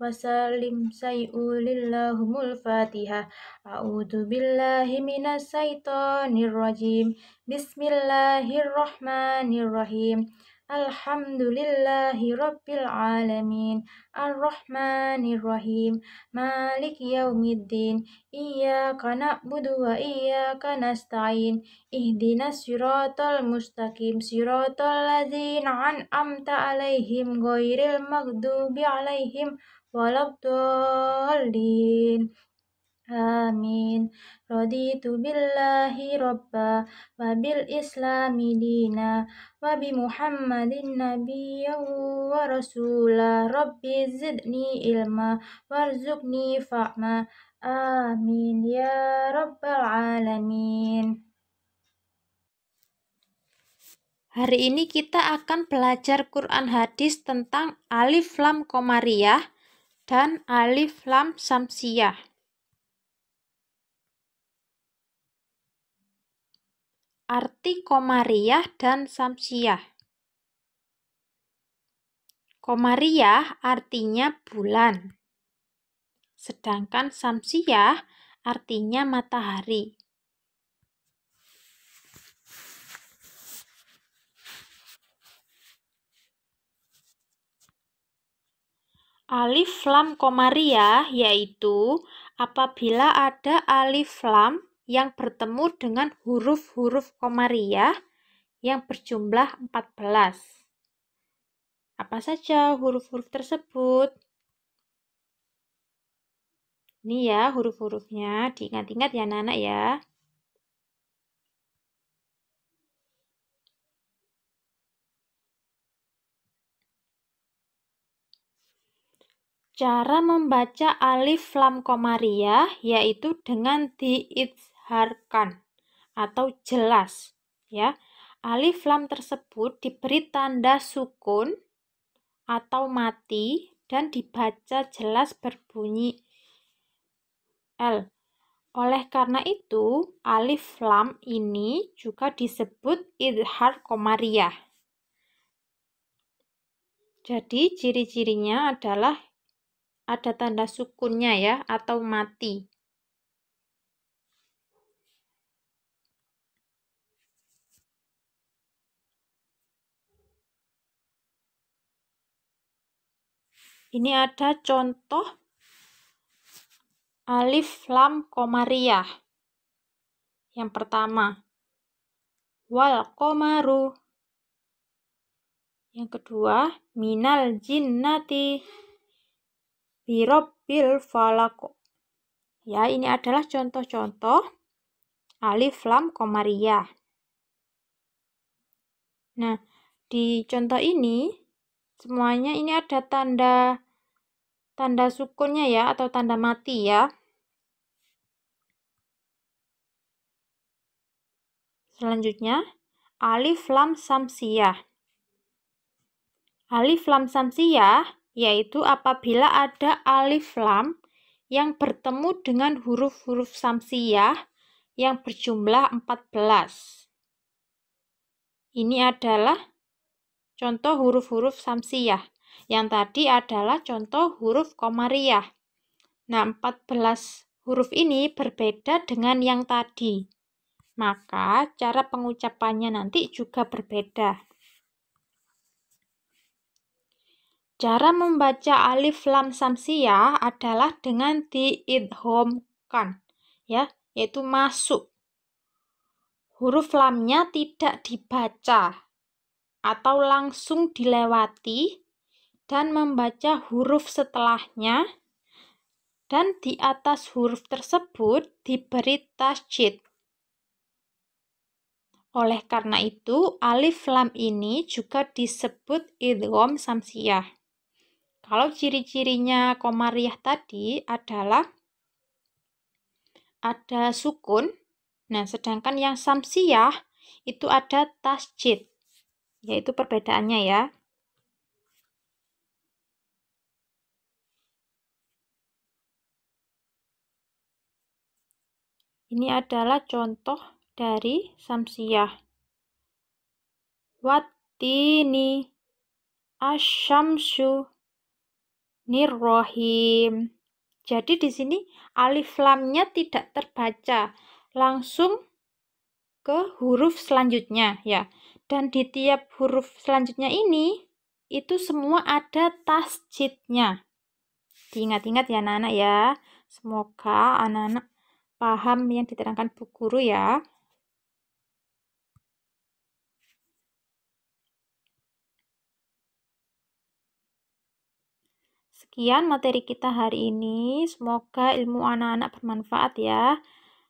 وسلم سيئوا للهم الفاتحة أعوذ بالله من الشيطان الرجيم بسم الله الرحمن الرحيم الحمد لله رب العالمين الرحمن الرحيم مالك يوم الدين إياك نعبد وإياك نستعين اهدنا الصراط المستقيم صراط الذين عن أنعمت عليهم غير المغضوب عليهم ولا الضالين Amin. Raditu billahi robba wa bil islami dina wa bi muhammadin nabiyyahu wa rasula rabbi zidni ilma warzuqni fa'ma. Amin ya rabbal alamin. Hari ini kita akan belajar Quran hadis tentang alif lam komariah dan alif lam samsiah. arti komariah dan samsiah. Komariah artinya bulan, sedangkan samsiah artinya matahari. Alif lam komariah yaitu apabila ada alif lam yang bertemu dengan huruf-huruf komariah yang berjumlah 14. Apa saja huruf-huruf tersebut? Ini ya huruf-hurufnya, diingat-ingat ya anak-anak ya. Cara membaca alif lam komariah yaitu dengan diits Harkan atau jelas ya. Alif lam tersebut diberi tanda sukun atau mati dan dibaca jelas berbunyi L. Oleh karena itu, alif lam ini juga disebut idhar komariah. Jadi, ciri-cirinya adalah ada tanda sukunnya ya, atau mati. Ini ada contoh alif lam komariah. Yang pertama, wal komaru. Yang kedua, minal jinnati birobil falako. Ya, ini adalah contoh-contoh alif lam komariah. Nah, di contoh ini semuanya ini ada tanda tanda sukunnya ya atau tanda mati ya selanjutnya alif lam samsiah alif lam samsiah yaitu apabila ada alif lam yang bertemu dengan huruf-huruf samsiah yang berjumlah 14. Ini adalah contoh huruf-huruf samsiah. Yang tadi adalah contoh huruf komariah. Nah, 14 huruf ini berbeda dengan yang tadi. Maka cara pengucapannya nanti juga berbeda. Cara membaca alif lam samsiah adalah dengan diidhomkan, ya, yaitu masuk. Huruf lamnya tidak dibaca, atau langsung dilewati dan membaca huruf setelahnya dan di atas huruf tersebut diberi tasjid. Oleh karena itu, alif lam ini juga disebut idgham samsiah. Kalau ciri-cirinya komariah tadi adalah ada sukun, nah sedangkan yang samsiah itu ada tasjid yaitu perbedaannya ya. Ini adalah contoh dari samsiah. Watini asyamsu nirrohim. Jadi di sini alif lamnya tidak terbaca, langsung ke huruf selanjutnya ya. Dan di tiap huruf selanjutnya ini, itu semua ada tasjidnya. Diingat-ingat ya anak-anak ya. Semoga anak-anak paham yang diterangkan Bu Guru ya. Sekian materi kita hari ini. Semoga ilmu anak-anak bermanfaat ya.